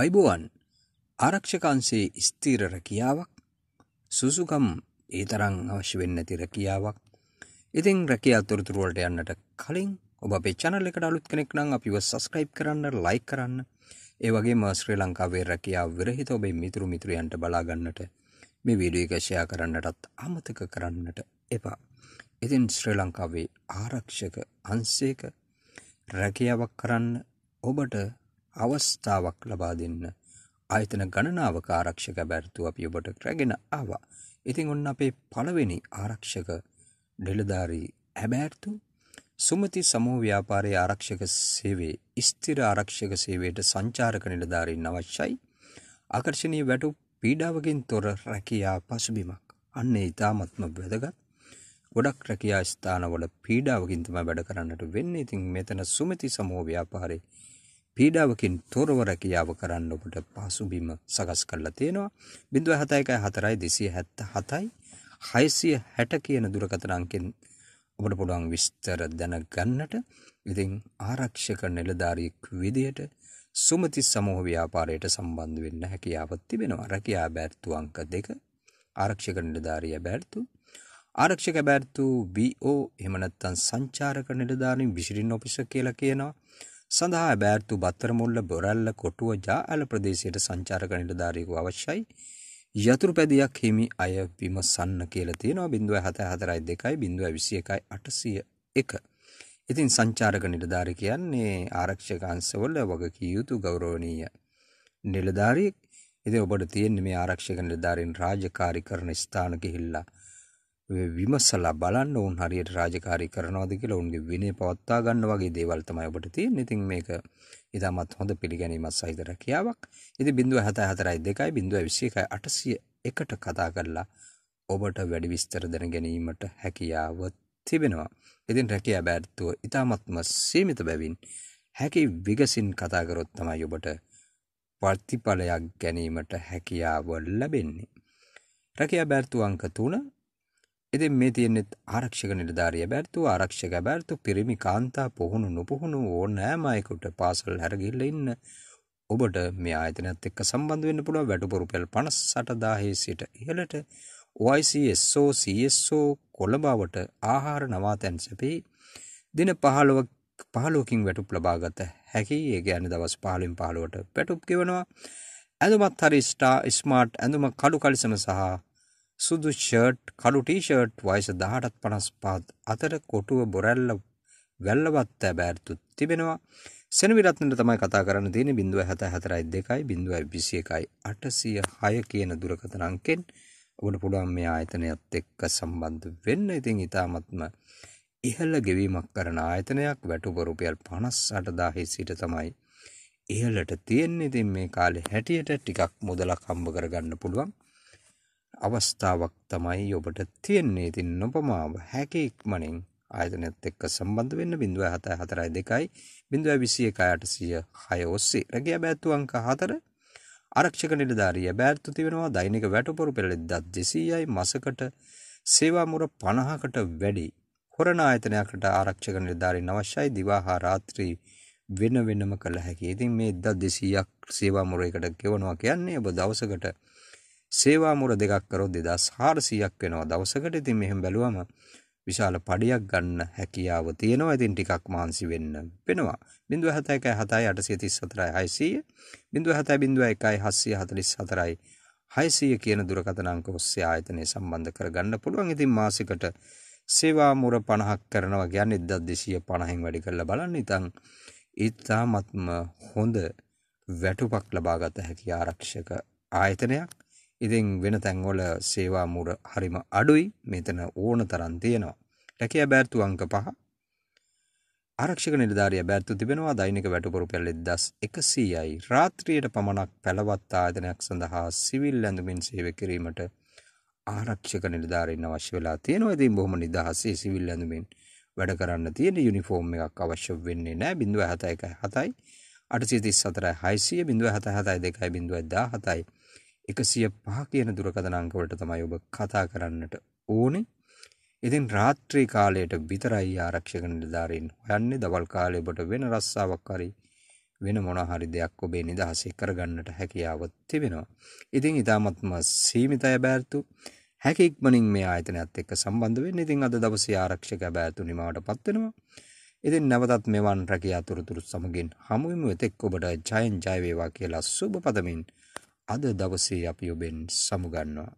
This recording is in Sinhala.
අයිබෝවන් ආරක්ෂකන්සේ ස්තීර රැකියාවක් සුසුකම් ඒ තරං අවශ්‍ය වෙන්න ඇති රැකියාවක් ඉතින් රැකයා තුොරතුරුවලට යන්නට කලින් ඔබ අපේ චනල එකට අලුත් කෙනෙක් නම් අපිව සස්ක්‍රයිප් කරන්න ලයි කරන්න ඒවගේ මස්ශ්‍රී ලංකාවේ රැකයා විරහිත ඔබේ මිතුරු මිතුරියන්ට බලාගන්නට මේ වීඩිය එකෂයා කරන්නටත් අමතක කරන්නට එපා ඉතින් ශ්‍රී ලංකාවේ ආරක්ෂක අන්සේක රැකියාවක් කරන්න ඔබට අවස්ථාවක් ලබා දෙන්න ආයතන ගණනාවක ආරක්ෂක බැරතුව අපි ඔබට රැගෙන ආවා. ඉතින් ඔන්න අපේ පළවෙනි ආරක්ෂක නිලධාරී ඇබෑර්තු සුමති සමූහ ව්‍යාපාරයේ ආරක්ෂක සේවයේ ස්ථිර ආරක්ෂක සේවයට සංචාරක නිලධාරීන් අවශ්‍යයි. ආකර්ෂණීය වැටුප් පීඩාවකින් තොර රැකියා පසුබිමක්. අන්න ඒ ඉතාමත්ම වැදගත්. ගොඩක් රැකියා ස්ථානවල පීඩාවකින් තමයි වැඩ කරන්නට වෙන්නේ. ඉතින් මෙතන සුමති සමූහ ව්‍යාපාරයේ පීඩාවකින් තොරව රැකියාව කරන්න ඔබට පහසුබිම සකස් කරලා තියෙනවා. 0.71 477යි කියන දුරකථන අංකෙන් ඔබට පුළුවන් විස්තර දැනගන්නට. ඉතින් ආරක්ෂක නිලධාරියෙක් විදියට සුමති සමූහ ව්‍යාපාරයට සම්බන්ධ වෙන්න හැකියාව තිබෙනවා. රැකියා බැර්තු අංක 2 ආරක්ෂක නිලධාරිය බැර්තු ආරක්ෂක බැර්තු BO එහෙම නැත්නම් සංචාරක නිලධාරීන් විසිරින් ඔෆිසර් කියලා කියනවා. සඳහා බෑර්තු බත්තරමුල්ල බොරැල්ල කොටුව ජාඇල ප්‍රදේශයට සංචාරක නිලධාරීකු අවශ්‍යයි. යතුරු පැදියක් හිමි අය විමසන්න කියලා තියෙනවා බිඳුව හත හතරයි දෙකයි බිඳුව විසිය එකයි අටසිය එක. ඉතින් සංචාරක නිලධාරි කියන්නේ ආරක්ෂක අංශවල වගකිය යුතු ගෞරවනීය නිලධාරියෙක්. ඉතින් ඔබට තියෙන්නේ මේ ආරක්ෂක නිලධාරීන් රාජකාරී කරන ස්ථාන ගිහිල්ලා විමසලා බලන්න ඕන් හරියට රාජකාරී කරනවද කියලා උන්ගේ විනය පවත්වා ගන්න වගේ දේවල් තමයි ඔබට තියෙන්නේ. ඉතින් මේක ඉතාමත් හොඳ පිළිගැනීමක් සහිත රැකියාවක්. ඉතින් 0.742 0.21800 එකට කතා කරලා ඔබට වැඩි විස්තර දැන ගැනීමට හැකියාව තිබෙනවා. ඉතින් රැකියා බෑත්තුව ඉතාමත්ම සීමිත බැවින් හැකි විගසින් කතා කරොත් තමයි ඔබට ප්‍රතිඵලයක් ගැනීමට හැකියාව ලැබෙන්නේ. රැකියා බෑත්තුව අංක 3 ඉතින් මේ තියෙන්නේත් ආරක්ෂක නිලධාරිය බැර්තු ආරක්ෂක බැර්තු පිරිමි කාන්තා පුහුණු නොපුහුණු ඕනෑම අයෙකුට පාසල් හැරගිල්ල ඉන්න ඔබට මේ ආයතනත් එක්ක සම්බන්ධ වෙන්න පුළුවන් වැටුපුරු පෙල් 58000 සිට ඉහළට YCSO CSO කොළඹවට ආහාර නවාතැන් සැපේ දින 15 15කින් වැටුප් ලබාගත හැකි ඒ කියන්නේ දවස් 15න් 15ට වැටුප් ගෙවනවා ඇඳුමත් හරි ස්ටා ස්මාර්ට් ඇඳුම කළු කලිසම සහ සුදු ෂර්ට් කළු ටී-ෂර්ට් වයස 18ත් 55ත් අතර කොටුව බොරැල්ල වැල්ලවත් බෑර්තු තිබෙනවා සෙනවිරත්නට තමයි කතා කරන්න තියෙන්නේ 07442 021 කියන දුරකථන අංකෙන් ඔබට පුළුවන් මේ ආයතනයත් එක්ක සම්බන්ධ වෙන්න. ඉතින් ඊටාත්ම ඉහළ ගෙවීමක් කරන ආයතනයක් වැටුප රුපියල් 58000 සිට තමයි ඉහළට තියෙන්නේ. ඉතින් මේ කාලේ හැටියට ටිකක් මුදලක් හම්බ කරගන්න පුළුවන්. අවස්ථාවක් තමයි ඔබට තියෙන්නේ. ඉතින් නොපමාව හැකි ඉක්මනින් ආයතනයත් එක්ක සම්බන්ධ වෙන්න 0.742 0.21806 ඔස්සේ රැකියා බෑත්තු අංක 4 ආරක්ෂක නිලධාරිය බෑත්තු තිබෙනවා දෛනික වැටපොරු පෙළ 2200යි මාසකට සේවා මුර 50කට වැඩි හොරණ ආයතනයකට ආරක්ෂක නිලධාරීන් අවශ්‍යයි දිවාහා රාත්‍රී වෙන වෙනම කළ හැකියි. ඉතින් මේ 1200ක් සේවා මුරයකට ගෙවනවා කියන්නේ ඔබ දවසකට සේවා මුර දෙකක් කරොත් 2400ක් වෙනවා දවසකට. ඉතින් මෙහෙම බැලුවම විශාල පඩියක් ගන්න හැකියාව තියෙනවා. ඉතින් ටිකක් මාන්සි වෙන්න වෙනවා. 071 7374600 600 කියන දුරකථන අංක ඔස්සේ ආයතනය සම්බන්ධ කරගන්න පුළුවන්. ඉතින් මාසිකට සේවා මුර 50ක් කරනවා කියන්නේ 1250න් වැඩි කරලා බලන්න. ඉතින් ඊටාත්ම හොඳ වැටුපක් ලබාගත හැකි ආරක්ෂක ආයතනයක් ඉතින් වෙන තැන්වල සේවා මුර හරිම අඩුයි මෙතන ඕන තරම් තියෙනවා. රැකියා බෑර්තු අංක පහ. ආරක්ෂක නිලධාරියා බෑර්තු තිබෙනවා දෛනික වැටුපුරු පෙළ 1100යි. රාත්‍රියට පමණක් පැලවත් ආයතනයක් සඳහා සිවිල් ඇඳුමින් සේවය කිරීමට ආරක්ෂක නිලධාරීන් අවශ්‍ය වෙලා තියෙනවා. ඉතින් බොහොම නිදහසේ සිවිල් ඇඳුමින් වැඩ කරන්න තියෙන යුනිෆෝම් එකක් අවශ්‍ය වෙන්නේ නැහැ. 0.71 7යි. 834 600 0.772 0.17යි. එකසිය පහ කියන දුරකථන අංකවලට තමයි ඔබ කතා කරන්නට ඕනේ. ඉතින් රාත්‍රී කාලයට විතරයි ආරක්ෂක නිලධාරීන් හොයන්නේ. දවල් කාලේ ඔබට වෙන රස්සාවක් හරි වෙන මොන හරි දෙයක් ඔබේ නිදහසේ කරගන්නට හැකියාව තිබෙනවා. ඉතින් ඊටාත්ම සීමිත බෑර්තු හැකි ඉක්මනින් මේ ආයතනයත් එක්ක සම්බන්ධ වෙන්න. ඉතින් අද දවසේ ආරක්ෂක බෑර්තු නිමාවටපත් වෙනවා. ඉතින් නැවතත් මෙවන් රැකියා තොරතුරු සමගින් හමු වෙමු. එතෙක් ඔබට ජයෙන් ජය වේවා කියලා සුබ පතමින් අද දවසේ අපි ඔබෙන් සමුගන්නවා